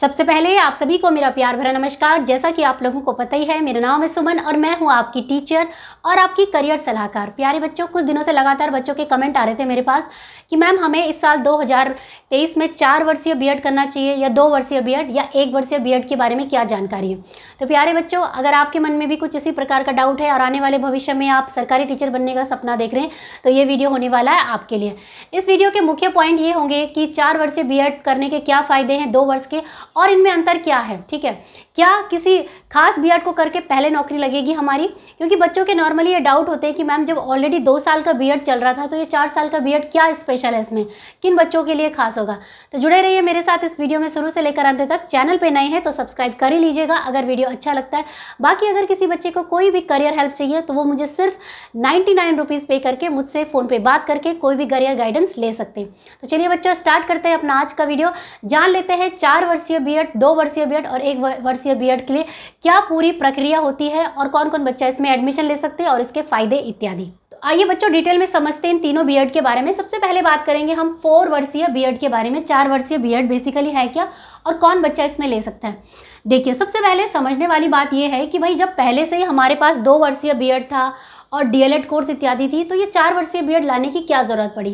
सबसे पहले आप सभी को मेरा प्यार भरा नमस्कार जैसा कि आप लोगों को पता ही है मेरा नाम है सुमन और मैं हूं आपकी टीचर और आपकी करियर सलाहकार प्यारे बच्चों कुछ दिनों से लगातार बच्चों के कमेंट आ रहे थे मेरे पास कि मैम हमें इस साल 2023 में चार वर्षीय बीएड करना चाहिए या दो वर्षीय बी या एक वर्षीय बी के बारे में क्या जानकारी है तो प्यारे बच्चों अगर आपके मन में भी कुछ इसी प्रकार का डाउट है और आने वाले भविष्य में आप सरकारी टीचर बनने का सपना देख रहे हैं तो ये वीडियो होने वाला है आपके लिए इस वीडियो के मुख्य पॉइंट ये होंगे कि चार वर्षीय बी करने के क्या फ़ायदे हैं दो वर्ष के और इनमें अंतर क्या है ठीक है क्या किसी खास बी को करके पहले नौकरी लगेगी हमारी क्योंकि बच्चों के नॉर्मली ये डाउट होते हैं कि मैम जब ऑलरेडी दो साल का बी चल रहा था तो ये चार साल का बी क्या स्पेशल है इसमें किन बच्चों के लिए खास होगा तो जुड़े रहिए मेरे साथ इस वीडियो में शुरू से लेकर अंत तक चैनल पर नए हैं तो सब्सक्राइब कर ही लीजिएगा अगर वीडियो अच्छा लगता है बाकी अगर किसी बच्चे को कोई भी करियर हेल्प चाहिए तो वो मुझे सिर्फ नाइन्टी नाइन पे करके मुझसे फ़ोन पे बात करके कोई भी करियर गाइडेंस ले सकते हैं तो चलिए बच्चों स्टार्ट करते हैं अपना आज का वीडियो जान लेते हैं चार वर्षीय बीएड दो वर्षीय बीएड और एक वर्षीय बीएड के लिए क्या पूरी प्रक्रिया होती है और कौन कौन बच्चा इसमें एडमिशन ले सकते हैं और इसके फायदे इत्यादि तो आइए बच्चों डिटेल में समझते हैं इन तीनों बीएड के बारे में सबसे पहले बात करेंगे हम फोर वर्षीय बीएड के बारे में चार वर्षीय बीएड बेसिकली है क्या और कौन बच्चा इसमें ले सकता है देखिए सबसे पहले समझने वाली बात यह है कि भाई जब पहले से ही हमारे पास दो वर्षीय बी था और डी कोर्स इत्यादि थी तो ये चार वर्षीय बी लाने की क्या ज़रूरत पड़ी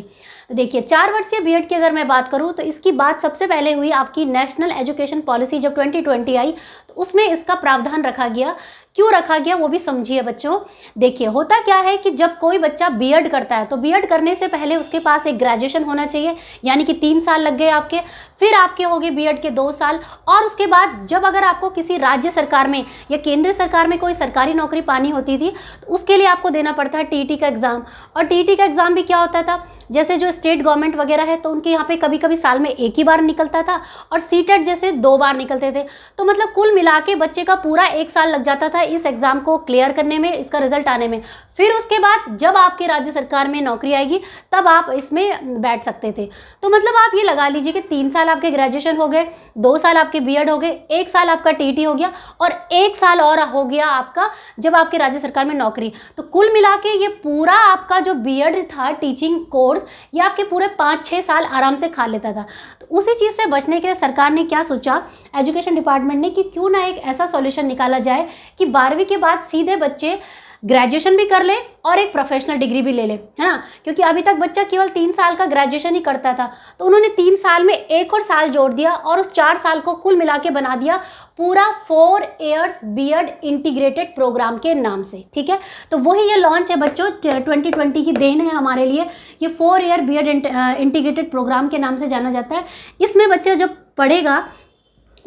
तो देखिए चार वर्षीय बी की अगर मैं बात करूँ तो इसकी बात सबसे पहले हुई आपकी नेशनल एजुकेशन पॉलिसी जब 2020 आई तो उसमें इसका प्रावधान रखा गया क्यों रखा गया वो भी समझिए बच्चों देखिए होता क्या है कि जब कोई बच्चा बी करता है तो बी करने से पहले उसके पास एक ग्रेजुएशन होना चाहिए यानी कि तीन साल लग गए आपके फिर आपके हो गए बीएड के दो साल और उसके बाद जब अगर आपको किसी राज्य सरकार में या केंद्र सरकार में कोई सरकारी नौकरी पानी होती थी तो उसके लिए आपको देना पड़ता है टी का एग्ज़ाम और टी का एग्ज़ाम भी क्या होता था जैसे जो स्टेट गवर्नमेंट वगैरह है तो उनके यहाँ पे कभी कभी साल में एक ही बार निकलता था और सीटेट e जैसे दो बार निकलते थे तो मतलब कुल मिला के बच्चे का पूरा एक साल लग जाता था इस एग्ज़ाम को क्लियर करने में इसका रिजल्ट आने में फिर उसके बाद जब आपके राज्य सरकार में नौकरी आएगी तब आप इसमें बैठ सकते थे तो मतलब आप ये लगा लीजिए कि तीन साल आपके ग्रेजुएशन हो गए दो साल आपके बी हो गए एक साल आपका टी e हो गया और एक साल और हो गया आपका जब आपके राज्य सरकार में नौकरी तो कुल मिला के ये पूरा आपका जो बी था टीचिंग कोर्स कोर्स ये आपके पूरे पाँच छः साल आराम से खा लेता था तो उसी चीज़ से बचने के लिए सरकार ने क्या सोचा एजुकेशन डिपार्टमेंट ने कि क्यों ना एक ऐसा सॉल्यूशन निकाला जाए कि बारहवीं के बाद सीधे बच्चे ग्रेजुएशन भी कर ले और एक प्रोफेशनल डिग्री भी ले ले है ना क्योंकि अभी तक बच्चा केवल तीन साल का ग्रेजुएशन ही करता था तो उन्होंने तीन साल में एक और साल जोड़ दिया और उस चार साल को कुल मिला के बना दिया पूरा four years B integrated program के नाम से ठीक है तो वही ये लॉन्च है बच्चों ट्वेंटी ट्वेंटी की देन है हमारे लिए ये four year B Ed integrated program के नाम से जाना जाता है इसमें बच्चा जब पढ़ेगा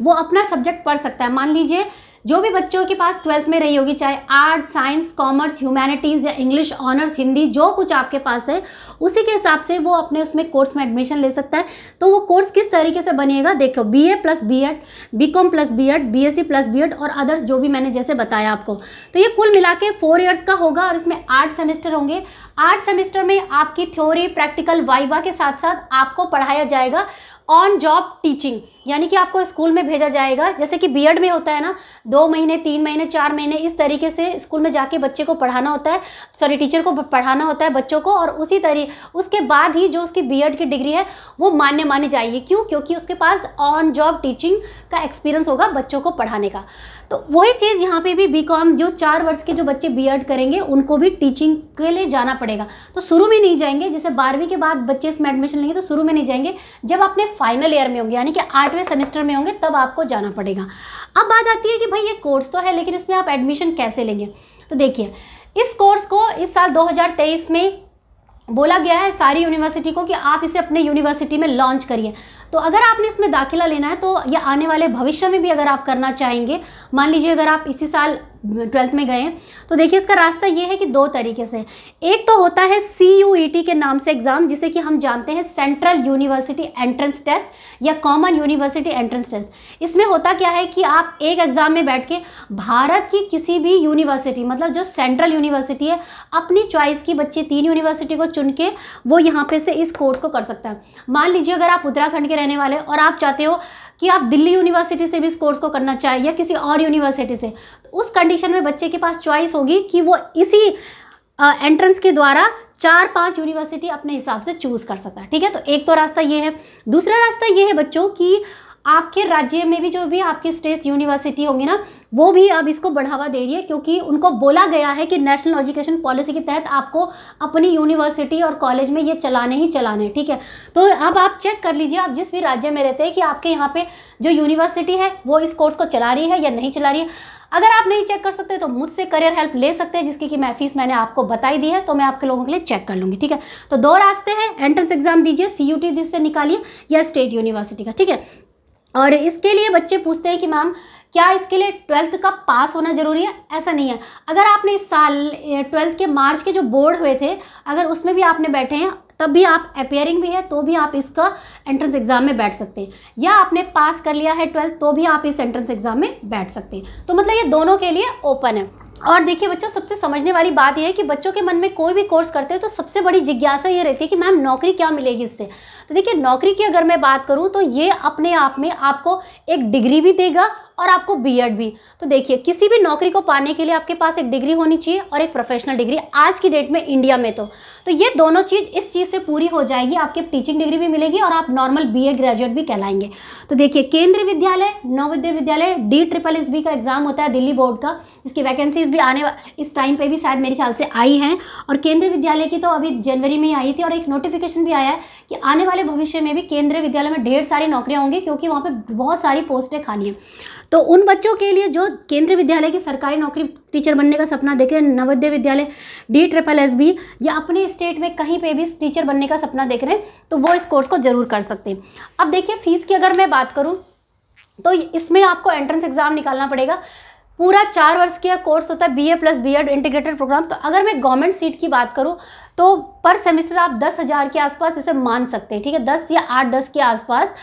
वो अपना सब्जेक्ट पढ़ सकता है मान लीजिए जो भी बच्चों के पास ट्वेल्थ में रही होगी चाहे आर्ट साइंस कॉमर्स ह्यूमैनिटीज़ या इंग्लिश ऑनर्स हिंदी जो कुछ आपके पास है उसी के हिसाब से वो अपने उसमें कोर्स में एडमिशन ले सकता है तो वो कोर्स किस तरीके से बनेगा देखो B A plus B Ed B Com plus B Ed B S C plus B Ed और अदर्स जो भी मैंने जैसे बताया आपको तो ये कुल मिला के फोर ईयर्स का होगा और इसमें आठ सेमेस्टर होंगे आठ सेमेस्टर में आपकी थ्योरी प्रैक्टिकल वाइवा के साथ साथ आपको पढ़ाया जाएगा ऑन जॉब टीचिंग यानी कि आपको स्कूल में भेजा जाएगा जैसे कि बीएड में होता है ना दो महीने तीन महीने चार महीने इस तरीके से स्कूल में जाके बच्चे को पढ़ाना होता है सॉरी टीचर को पढ़ाना होता है बच्चों को और उसी तरी उसके बाद ही जो उसकी बीएड की डिग्री है वो मान्य मानी जाएगी क्यों क्योंकि उसके पास ऑन जॉब टीचिंग का एक्सपीरियंस होगा बच्चों को पढ़ाने का तो वही चीज़ यहाँ पे भी बी कॉम जो चार वर्ष के जो बच्चे बी एड करेंगे उनको भी टीचिंग के लिए जाना पड़ेगा तो शुरू में नहीं जाएंगे जैसे बारहवीं के बाद बच्चे इसमें एडमिशन लेंगे तो शुरू में नहीं जाएंगे जब आपने फाइनल ईयर में होंगे यानी कि आठवें सेमेस्टर में होंगे तब आपको जाना पड़ेगा अब बात आती है कि भाई ये कोर्स तो है लेकिन इसमें आप एडमिशन कैसे लेंगे तो देखिए इस कोर्स को इस साल 2023 में बोला गया है सारी यूनिवर्सिटी को कि आप इसे अपने यूनिवर्सिटी में लॉन्च करिए तो अगर आपने इसमें दाखिला लेना है तो या आने वाले भविष्य में भी अगर आप करना चाहेंगे मान लीजिए अगर आप इसी साल ट्वेल्थ में गए तो देखिए इसका रास्ता ये है कि दो तरीके से एक तो होता है सी यू ई टी के नाम से एग्ज़ाम जिसे कि हम जानते हैं सेंट्रल यूनिवर्सिटी एंट्रेंस टेस्ट या कॉमन यूनिवर्सिटी एंट्रेंस टेस्ट इसमें होता क्या है कि आप एक एग्ज़ाम में बैठ के भारत की किसी भी यूनिवर्सिटी मतलब जो सेंट्रल यूनिवर्सिटी है अपनी चॉइस की बच्चे तीन यूनिवर्सिटी को चुन के वो यहाँ पे से इस कोर्स को कर सकता है मान लीजिए अगर आप उत्तराखंड के रहने वाले और आप चाहते हो कि आप दिल्ली यूनिवर्सिटी से भी इस कोर्स को करना चाहें या किसी और यूनिवर्सिटी से तो उस कंडीशन कंडीशन में बच्चे के पास चॉइस होगी कि वो इसी एंट्रेंस के द्वारा चार पांच यूनिवर्सिटी अपने हिसाब से चूज़ कर सकता है ठीक है तो एक तो रास्ता ये है दूसरा रास्ता ये है बच्चों की आपके राज्य में भी जो भी आपकी स्टेट यूनिवर्सिटी होंगी ना वो भी अब इसको बढ़ावा दे रही है क्योंकि उनको बोला गया है कि नेशनल एजुकेशन पॉलिसी के तहत आपको अपनी यूनिवर्सिटी और कॉलेज में ये चलाने ही चलाने ठीक है तो अब आप चेक कर लीजिए आप जिस भी राज्य में रहते हैं कि आपके यहाँ पे जो यूनिवर्सिटी है वो इस कोर्स को चला रही है या नहीं चला रही है अगर आप नहीं चेक कर सकते तो मुझसे करियर हेल्प ले सकते हैं जिसकी कि मैं फीस मैंने आपको बताई दी है तो मैं आपके लोगों के लिए चेक कर लूँगी ठीक है तो दो रास्ते हैं एंट्रेंस एग्जाम दीजिए सी यू टी जिससे निकालिए या स्टेट यूनिवर्सिटी का ठीक है और इसके लिए बच्चे पूछते हैं कि मैम क्या इसके लिए ट्वेल्थ का पास होना ज़रूरी है ऐसा नहीं है अगर आपने इस साल ट्वेल्थ के मार्च के जो बोर्ड हुए थे अगर उसमें भी आपने बैठे हैं तब भी आप अपेयरिंग भी है तो भी आप इसका एंट्रेंस एग्ज़ाम में बैठ सकते हैं या आपने पास कर लिया है ट्वेल्थ तो भी आप इस एंट्रेंस एग्ज़ाम में बैठ सकते हैं तो मतलब ये दोनों के लिए ओपन है और देखिए बच्चों सबसे समझने वाली बात यह है कि बच्चों के मन में कोई भी कोर्स करते हैं तो सबसे बड़ी जिज्ञासा ये रहती है कि मैम नौकरी क्या मिलेगी इससे तो देखिए नौकरी की अगर मैं बात करूँ तो ये अपने आप में आपको एक डिग्री भी देगा और आपको बीएड भी तो देखिए किसी भी नौकरी को पाने के लिए आपके पास एक डिग्री होनी चाहिए और एक प्रोफेशनल डिग्री आज की डेट में इंडिया में तो तो ये दोनों चीज़ इस चीज़ से पूरी हो जाएगी आपके टीचिंग डिग्री भी मिलेगी और आप नॉर्मल बीए ग्रेजुएट भी कहलाएंगे तो देखिए केंद्रीय Vidyalaya Navodaya Vidyalaya D triple S का एग्ज़ाम होता है दिल्ली बोर्ड का इसकी वैकेंसी चीज़ भी आने इस टाइम पे भी शायद मेरे ख्याल से आई हैं और केंद्रीय विद्यालय की तो अभी जनवरी में ही आई थी और एक नोटिफिकेशन भी आया है कि आने वाले भविष्य में भी केंद्रीय विद्यालय में ढेर सारी नौकरियाँ होंगी क्योंकि वहाँ पर बहुत सारी पोस्टें खाली हैं तो उन बच्चों के लिए जो केंद्रीय विद्यालय की सरकारी नौकरी टीचर बनने का सपना देख रहे हैं Navodaya Vidyalaya D triple S B या अपने स्टेट में कहीं पे भी टीचर बनने का सपना देख रहे हैं तो वो इस कोर्स को ज़रूर कर सकते हैं अब देखिए फ़ीस की अगर मैं बात करूं तो इसमें आपको एंट्रेंस एग्ज़ाम निकालना पड़ेगा पूरा चार वर्ष का कोर्स होता है BA plus BEd integrated program तो अगर मैं गवर्नमेंट सीट की बात करूँ तो पर सेमेस्टर आप दस हज़ार के आसपास इसे मान सकते हैं ठीक है दस या आठ दस के आसपास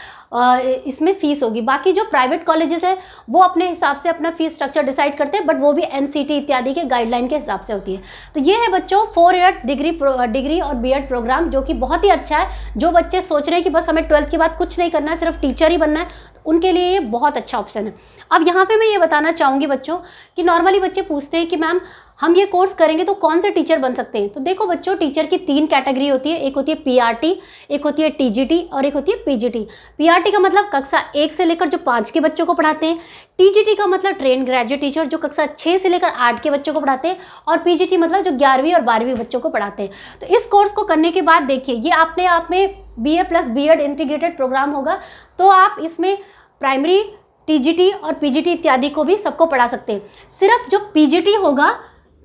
इसमें फ़ीस होगी बाकी जो प्राइवेट कॉलेजेस हैं वो अपने हिसाब से अपना फ़ीस स्ट्रक्चर डिसाइड करते हैं बट वो भी एन इत्यादि के गाइडलाइन के हिसाब से होती है तो ये है बच्चों फोर ईयर्स डिग्री डिग्री और बी प्रोग्राम जो कि बहुत ही अच्छा है जो बच्चे सोच रहे हैं कि बस हमें ट्वेल्थ के बाद कुछ नहीं करना है सिर्फ टीचर ही बनना है तो उनके लिए ये बहुत अच्छा ऑप्शन है अब यहाँ पे मैं ये बताना चाहूँगी बच्चों कि नॉर्मली बच्चे पूछते हैं कि मैम हम ये कोर्स करेंगे तो कौन से टीचर बन सकते हैं तो देखो बच्चों टीचर की तीन कैटेगरी होती है एक होती है पीआरटी एक होती है टीजीटी और एक होती है पीजीटी पीआरटी का मतलब कक्षा एक से लेकर जो पाँच के बच्चों को पढ़ाते हैं टीजीटी का मतलब ट्रेन ग्रेजुएट टीचर जो कक्षा छः से लेकर आठ के बच्चों को पढ़ाते हैं और पी मतलब जो ग्यारहवीं और बारहवीं बच्चों को पढ़ाते हैं तो इस कोर्स को करने के बाद देखिए ये अपने आप में B A plus B Ed integrated program होगा तो आप इसमें प्राइमरी टीजीटी और पीजीटी इत्यादि को भी सबको पढ़ा सकते हैं सिर्फ जो पीजीटी होगा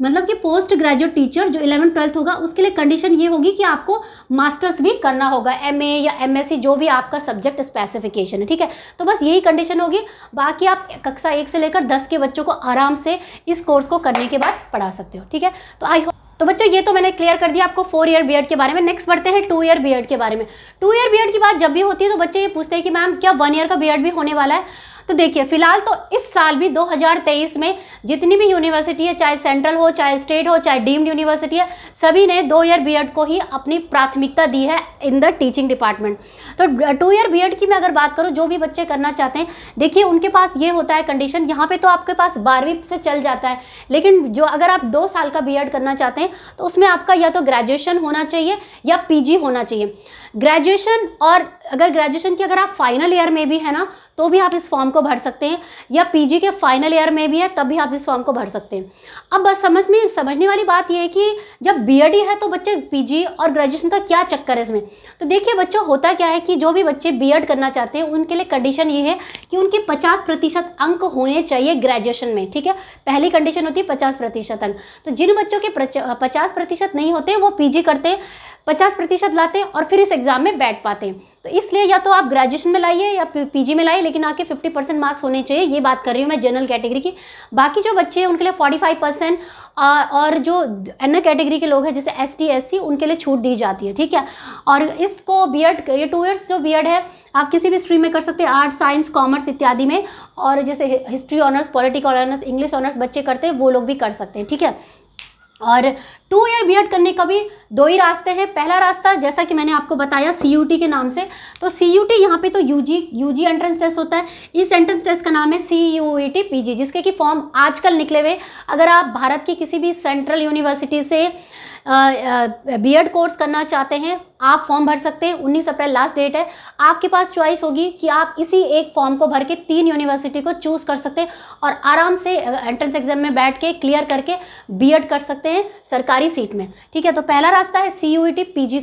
मतलब कि पोस्ट ग्रेजुएट टीचर जो इलेवन ट्वेल्थ होगा उसके लिए कंडीशन ये होगी कि आपको मास्टर्स भी करना होगा एमए या एमएससी जो भी आपका सब्जेक्ट स्पेसिफिकेशन है ठीक है तो बस यही कंडीशन होगी बाकी आप कक्षा एक से लेकर दस के बच्चों को आराम से इस कोर्स को करने के बाद पढ़ा सकते हो ठीक है तो आई होप तो बच्चों ये तो मैंने क्लियर कर दिया आपको फोर ईयर बीएड के बारे में नेक्स्ट बढ़ते हैं टू ईयर बीएड के बारे में टू ईयर बीएड की बात जब भी होती है तो बच्चे ये पूछते हैं कि मैम क्या वन ईयर का बीएड भी होने वाला है तो देखिए फिलहाल तो इस साल भी 2023 में जितनी भी यूनिवर्सिटी है चाहे सेंट्रल हो चाहे स्टेट हो चाहे डीम्ड यूनिवर्सिटी है सभी ने दो ईयर बी को ही अपनी प्राथमिकता दी है इन द टीचिंग डिपार्टमेंट तो टू ईयर बी की मैं अगर बात करूँ जो भी बच्चे करना चाहते हैं देखिए उनके पास ये होता है कंडीशन यहाँ पर तो आपके पास बारहवीं से चल जाता है लेकिन जो अगर आप दो साल का बी करना चाहते हैं तो उसमें आपका या तो ग्रेजुएशन होना चाहिए या पी होना चाहिए ग्रेजुएशन और अगर ग्रेजुएशन की अगर आप फाइनल ईयर में भी है ना तो भी आप इस फॉर्म को भर सकते हैं या पीजी के फाइनल ईयर में भी है तब भी आप इस फॉर्म को भर सकते हैं अब बस समझ में समझने वाली बात यह है कि जब बी है तो बच्चे पी और ग्रेजुएशन का क्या चक्कर है इसमें तो देखिए बच्चों होता क्या है कि जो भी बच्चे बी करना चाहते हैं उनके लिए कंडीशन ये है कि उनके पचास अंक होने चाहिए ग्रेजुएशन में ठीक है पहली कंडीशन होती है पचास अंक तो जिन बच्चों के पचास प्रतिशत नहीं होते वो पीजी करते हैं पचास प्रतिशत लाते हैं और फिर इस एग्ज़ाम में बैठ पाते हैं तो इसलिए या तो आप ग्रेजुएशन में लाइए या पीजी में लाइए लेकिन आके 50 परसेंट मार्क्स होने चाहिए ये बात कर रही हूँ मैं जनरल कैटेगरी की बाकी जो बच्चे हैं उनके लिए 45 परसेंट और जो अन्य कैटेगरी के लोग हैं जैसे एस टी उनके लिए छूट दी जाती है ठीक है और इसको बी ये टू ईयर्स जो बी है आप किसी भी स्ट्रीम में कर सकते हैं आर्ट साइंस कॉमर्स इत्यादि में और जैसे history honours political honours English honours बच्चे करते हैं वो लोग भी कर सकते हैं ठीक है और टू ईयर बी करने का भी दो ही रास्ते हैं पहला रास्ता जैसा कि मैंने आपको बताया सी के नाम से तो सी यू टी यहाँ पर तो U G U G entrance test होता है इस एंट्रेंस टेस्ट का नाम है C U E T P G जिसके कि फॉर्म आजकल निकले हुए अगर आप भारत की किसी भी सेंट्रल यूनिवर्सिटी से बी एड कोर्स करना चाहते हैं आप फॉर्म भर सकते हैं उन्नीस अप्रैल लास्ट डेट है आपके पास चॉइस होगी कि आप इसी एक फॉर्म को भर के तीन यूनिवर्सिटी को चूज़ कर सकते हैं और आराम से एंट्रेंस एग्जाम में बैठ के क्लियर करके बी कर सकते हैं सरकारी सीट में ठीक है तो पहला रास्ता है सी यू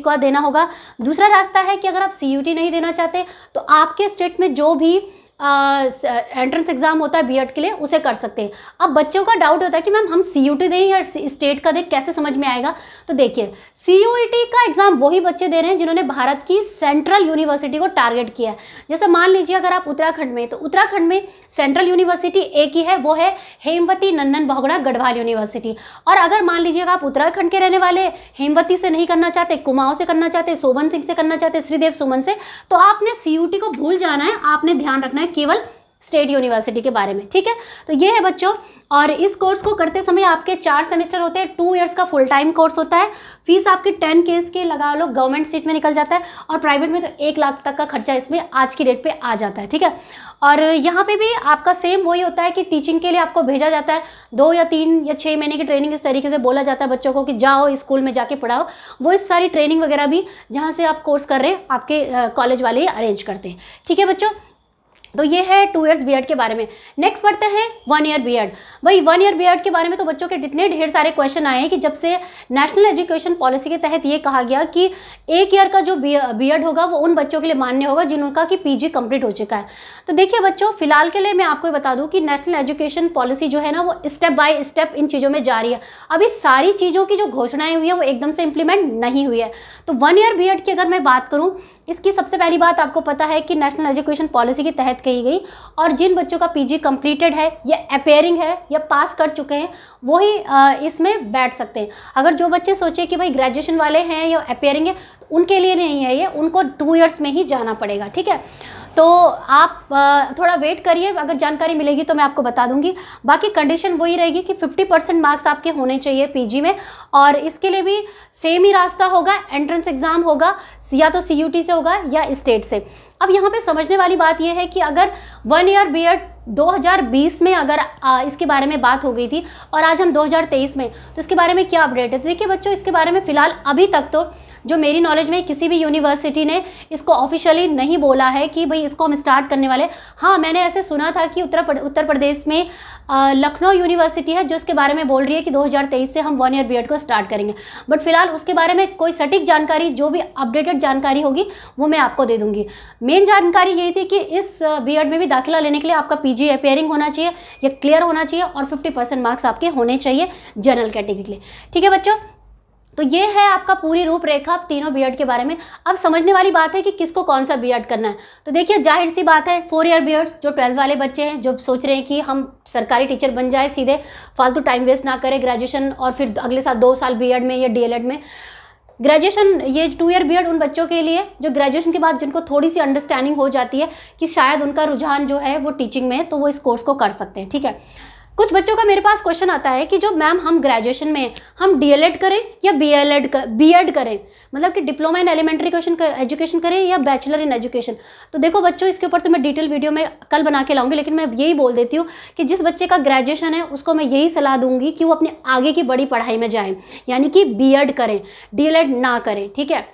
का देना होगा दूसरा रास्ता है कि अगर आप सी नहीं देना चाहते तो आपके स्टेट में जो भी एंट्रेंस एग्ज़ाम होता है बीएड के लिए उसे कर सकते हैं अब बच्चों का डाउट होता है कि मैम हम सीयूटी दें या स्टेट का दें कैसे समझ में आएगा तो देखिए टी e का एग्ज़ाम वही बच्चे दे रहे हैं जिन्होंने भारत की सेंट्रल यूनिवर्सिटी को टारगेट किया है जैसे मान लीजिए अगर आप उत्तराखंड में तो उत्तराखंड में सेंट्रल यूनिवर्सिटी एक ही है वो है हेमवती नंदन बहुगुणा गढ़वाल यूनिवर्सिटी और अगर मान लीजिएगा आप उत्तराखंड के रहने वाले हेमवती से नहीं करना चाहते कुमाऊं से करना चाहते सोमन सिंह से करना चाहते श्रीदेव सुमन से तो आपने सी को भूल जाना है आपने ध्यान रखना है केवल स्टेट यूनिवर्सिटी के बारे में ठीक है तो ये है बच्चों और इस कोर्स को करते समय आपके चार सेमेस्टर होते हैं टू इयर्स का फुल टाइम कोर्स होता है फीस आपकी टेन केस के लगा लो गवर्नमेंट सीट में निकल जाता है और प्राइवेट में तो एक लाख तक का खर्चा इसमें आज की डेट पे आ जाता है ठीक है और यहाँ पे भी आपका सेम वही होता है कि टीचिंग के लिए आपको भेजा जाता है दो या तीन या छः महीने की ट्रेनिंग इस तरीके से बोला जाता है बच्चों को कि जाओ स्कूल में जाके पढ़ाओ वो इस सारी ट्रेनिंग वगैरह भी जहाँ से आप कोर्स कर रहे हैं आपके कॉलेज वाले ही अरेंज करते हैं ठीक है बच्चों तो ये है टू ईयर्स बीएड के बारे में नेक्स्ट पढ़ते हैं वन ईयर एड भाई वन ईयर बीएड के बारे में तो बच्चों के इतने ढेर सारे क्वेश्चन आए हैं कि जब से नेशनल एजुकेशन पॉलिसी के तहत ये कहा गया कि एक ईयर का जो एड होगा वो उन बच्चों के लिए मान्य होगा जिनका कि पीजी कंप्लीट हो चुका है तो देखिए बच्चों फिलहाल के लिए मैं आपको बता दूँ कि नेशनल एजुकेशन पॉलिसी जो है ना वो स्टेप बाय स्टेप इन चीज़ों में जारी है अभी सारी चीज़ों की जो घोषणाएं हुई है वो एकदम से इम्प्लीमेंट नहीं हुई है तो वन ईयर बी की अगर मैं बात करूँ इसकी सबसे पहली बात आपको पता है कि नेशनल एजुकेशन पॉलिसी के तहत रियायत कही गई और जिन बच्चों का पीजी कंप्लीटेड है या अपेयरिंग है या पास कर चुके हैं वही इसमें बैठ सकते हैं अगर जो बच्चे सोचे कि भाई ग्रेजुएशन वाले हैं या अपेयरिंग है उनके लिए नहीं है ये उनको टू ईयर्स में ही जाना पड़ेगा ठीक है तो आप थोड़ा वेट करिए अगर जानकारी मिलेगी तो मैं आपको बता दूंगी बाकी कंडीशन वही रहेगी कि 50 परसेंट मार्क्स आपके होने चाहिए पीजी में और इसके लिए भी सेम ही रास्ता होगा एंट्रेंस एग्ज़ाम होगा या तो सीयूटी से होगा या स्टेट से अब यहाँ पे समझने वाली बात यह है कि अगर वन ईयर बी 2020 में अगर आ, इसके बारे में बात हो गई थी और आज हम 2023 में तो इसके बारे में क्या अपडेट है तो देखिए बच्चों इसके बारे में फ़िलहाल अभी तक तो जो मेरी नॉलेज में किसी भी यूनिवर्सिटी ने इसको ऑफिशियली नहीं बोला है कि भाई इसको हम स्टार्ट करने वाले हाँ मैंने ऐसे सुना था कि उत्तर उत्तर प्रदेश में लखनऊ यूनिवर्सिटी है जो उसके बारे में बोल रही है कि 2023 से हम वन ईयर बीएड को स्टार्ट करेंगे बट फिलहाल उसके बारे में कोई सटीक जानकारी जो भी अपडेटेड जानकारी होगी वो मैं आपको दे दूंगी मेन जानकारी यही थी कि इस बी में भी दाखिला लेने के लिए आपका पी जी होना चाहिए या क्लियर होना चाहिए और फिफ्टी मार्क्स आपके होने चाहिए जनरल कैटेगरी के लिए ठीक है बच्चों तो ये है आपका पूरी रूपरेखा आप तीनों बीएड के बारे में अब समझने वाली बात है कि किसको कौन सा बीएड करना है तो देखिए जाहिर सी बात है फोर ईयर बीएड जो ट्वेल्थ वाले बच्चे हैं जो सोच रहे हैं कि हम सरकारी टीचर बन जाए सीधे फालतू टाइम वेस्ट ना करें ग्रेजुएशन और फिर अगले साल दो साल बी में या डी में ग्रेजुएशन ये टू ईयर बीएड उन बच्चों के लिए जो ग्रेजुएशन के बाद जिनको थोड़ी सी अंडरस्टैंडिंग हो जाती है कि शायद उनका रुझान जो है वो टीचिंग में है तो वो इस कोर्स को कर सकते हैं ठीक है कुछ बच्चों का मेरे पास क्वेश्चन आता है कि जो मैम हम ग्रेजुएशन में हैं हम डीएलएड करें या बीएलएड कर बीएड करें मतलब कि diploma in elementary question education करें या बैचलर इन एजुकेशन तो देखो बच्चों इसके ऊपर तो मैं डिटेल वीडियो में कल बना के लाऊंगी लेकिन मैं यही बोल देती हूँ कि जिस बच्चे का ग्रेजुएशन है उसको मैं यही सलाह दूंगी कि वो अपने आगे की बड़ी पढ़ाई में जाए यानी कि बी करें डी ना करें ठीक है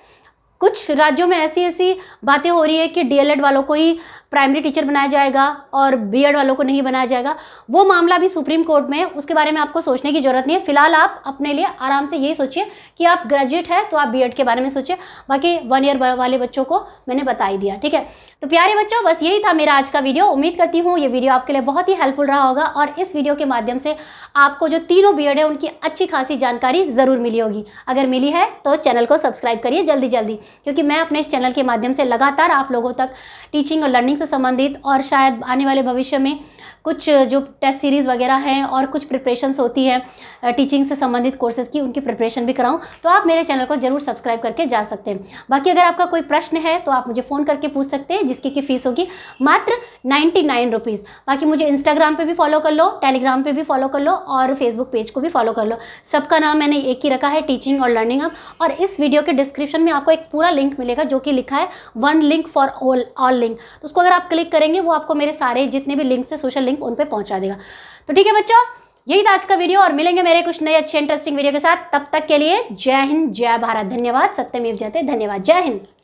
कुछ राज्यों में ऐसी ऐसी बातें हो रही है कि डीएलएड वालों को ही प्राइमरी टीचर बनाया जाएगा और बी वालों को नहीं बनाया जाएगा वो मामला भी सुप्रीम कोर्ट में उसके बारे में आपको सोचने की ज़रूरत नहीं है फिलहाल आप अपने लिए आराम से यही सोचिए कि आप ग्रेजुएट है तो आप बी के बारे में सोचिए बाकी वन ईयर वाले बच्चों को मैंने बता ही दिया ठीक है तो प्यारे बच्चों बस यही था मेरा आज का वीडियो उम्मीद करती हूँ ये वीडियो आपके लिए बहुत ही हेल्पफुल रहा होगा और इस वीडियो के माध्यम से आपको जो तीनों बी है उनकी अच्छी खासी जानकारी ज़रूर मिली होगी अगर मिली है तो चैनल को सब्सक्राइब करिए जल्दी जल्दी क्योंकि मैं अपने इस चैनल के माध्यम से लगातार आप लोगों तक टीचिंग और लर्निंग से संबंधित और शायद आने वाले भविष्य में कुछ जो टेस्ट सीरीज़ वगैरह हैं और कुछ प्रिपरेशंस होती है टीचिंग से संबंधित कोर्सेज़ की उनकी प्रिपरेशन भी कराऊँ तो आप मेरे चैनल को ज़रूर सब्सक्राइब करके जा सकते हैं बाकी अगर आपका कोई प्रश्न है तो आप मुझे फ़ोन करके पूछ सकते हैं जिसकी की फ़ीस होगी मात्र नाइन्टी नाइन रुपीज़ बाकी मुझे इंस्टाग्राम पर भी फॉलो कर लो टेलीग्राम पर भी फॉलो कर लो और फेसबुक पेज को भी फॉलो कर लो सबका नाम मैंने एक ही रखा है टीचिंग और लर्निंग अब और इस वीडियो के डिस्क्रिप्शन में आपको एक पूरा लिंक मिलेगा जो कि लिखा है one link for all all link तो उसको अगर आप क्लिक करेंगे वो आपको मेरे सारे जितने भी लिंक्स हैं सोशल लिंक लिंक उन पर पहुंचा देगा तो ठीक है बच्चों यही था आज का वीडियो और मिलेंगे मेरे कुछ नए अच्छे इंटरेस्टिंग वीडियो के साथ तब तक के लिए जय हिंद जय भारत धन्यवाद सत्यमेव जयते धन्यवाद जय हिंद